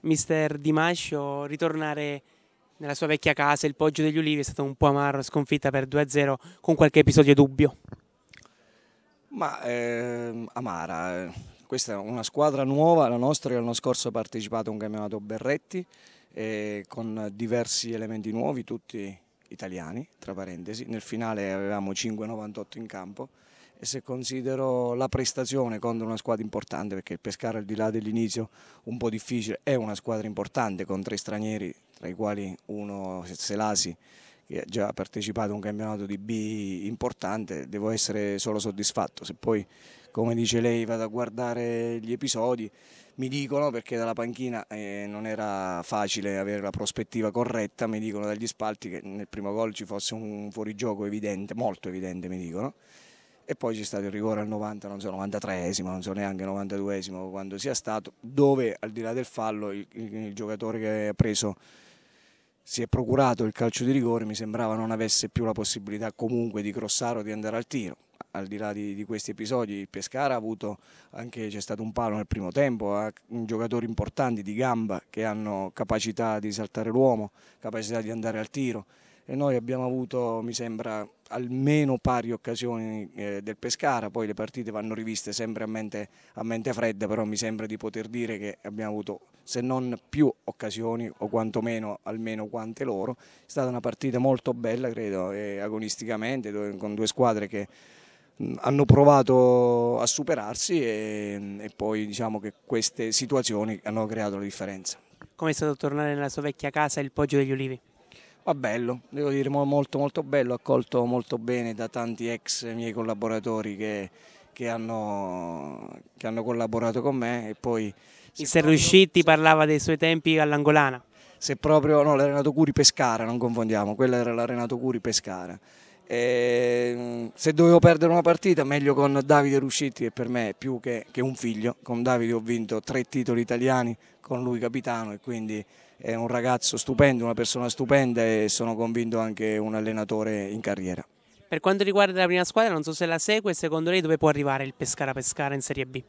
mister Di Mascio ritornare nella sua vecchia casa, il Poggio degli Ulivi, è stato un po' amaro, sconfitta per 2-0 con qualche episodio dubbio. Ma ehm, eh, amara, questa è una squadra nuova, la nostra che l'anno scorso ha partecipato a un campionato Berretti eh, con diversi elementi nuovi, tutti italiani, tra parentesi, nel finale avevamo 5-98 in campo, se considero la prestazione contro una squadra importante, perché il Pescara al di là dell'inizio un po' difficile, è una squadra importante con tre stranieri, tra i quali uno Selasi che ha già partecipato a un campionato di B importante, devo essere solo soddisfatto, se poi come dice lei vado a guardare gli episodi, mi dicono perché dalla panchina eh, non era facile avere la prospettiva corretta, mi dicono dagli spalti che nel primo gol ci fosse un fuorigioco evidente, molto evidente mi dicono, e poi c'è stato il rigore al 90, non so, 93esimo, non so neanche 92esimo quando sia stato, dove al di là del fallo il, il, il, giocatore che ha preso si è procurato il calcio di rigore, mi sembrava non avesse più la possibilità comunque di crossare o di andare al tiro. Al di là di, di questi episodi, il Pescara ha avuto anche, c'è stato un palo nel primo tempo, ha giocatori importanti di gamba che hanno capacità di saltare l'uomo, capacità di andare al tiro e noi abbiamo avuto, mi sembra, almeno pari occasioni eh, del Pescara, poi le partite vanno riviste sempre a mente, a mente, fredda, però mi sembra di poter dire che abbiamo avuto se non più occasioni o quantomeno almeno quante loro, è stata una partita molto bella credo agonisticamente con due squadre che hanno provato a superarsi e, e poi diciamo che queste situazioni hanno creato la differenza. Come è stato tornare nella sua vecchia casa il Poggio degli Ulivi? Ma ah, bello, devo dire molto molto bello, accolto molto bene da tanti ex miei collaboratori che, che, hanno, che hanno, collaborato con me e poi... Mister Ruscitti parlava dei suoi tempi all'Angolana. Se proprio, no, l'Arenato Curi Pescara, non confondiamo, quella era l'Arenato Curi Pescara. E ehm, se dovevo perdere una partita, meglio con Davide Ruscitti, che per me è più che, che un figlio. Con Davide ho vinto tre titoli italiani, con lui capitano e quindi è un ragazzo stupendo, una persona stupenda e sono convinto anche un allenatore in carriera. Per quanto riguarda la prima squadra, non so se la segue, secondo lei dove può arrivare il Pescara Pescara in Serie B?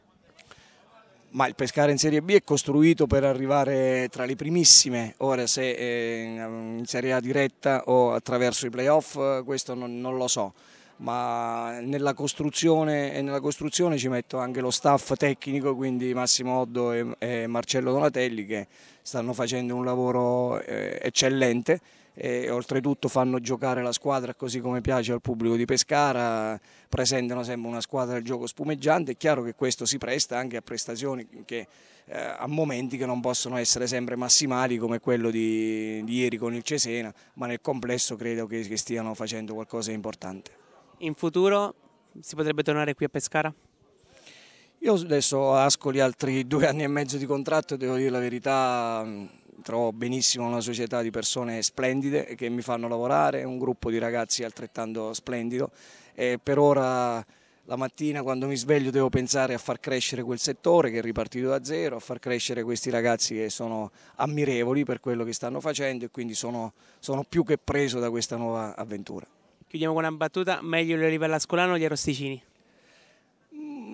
Ma il Pescara in Serie B è costruito per arrivare tra le primissime, ora se eh, in Serie A diretta o attraverso i playoff eh, questo non, non lo so ma nella costruzione, e nella costruzione ci metto anche lo staff tecnico, quindi Massimo Oddo e, e Marcello Donatelli che stanno facendo un lavoro eh, eccellente e oltretutto fanno giocare la squadra così come piace al pubblico di Pescara, presentano sempre una squadra del gioco spumeggiante, è chiaro che questo si presta anche a prestazioni che, eh, a momenti che non possono essere sempre massimali come quello di, di ieri con il Cesena, ma nel complesso credo che, che stiano facendo qualcosa di importante in futuro si potrebbe tornare qui a Pescara? Io adesso ho Ascoli altri due anni e mezzo di contratto e devo dire la verità mm, trovo benissimo una società di persone splendide che mi fanno lavorare, un gruppo di ragazzi altrettanto splendido e per ora la mattina quando mi sveglio devo pensare a far crescere quel settore che è ripartito da zero, a far crescere questi ragazzi che sono ammirevoli per quello che stanno facendo e quindi sono, sono più che preso da questa nuova avventura. Chiudiamo con una battuta, meglio le olive all'ascolano o gli arrosticini?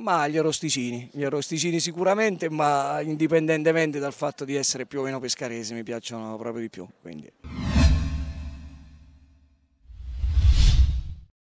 Ma gli arrosticini, gli arrosticini sicuramente, ma indipendentemente dal fatto di essere più o meno pescarese mi piacciono proprio di più. Quindi.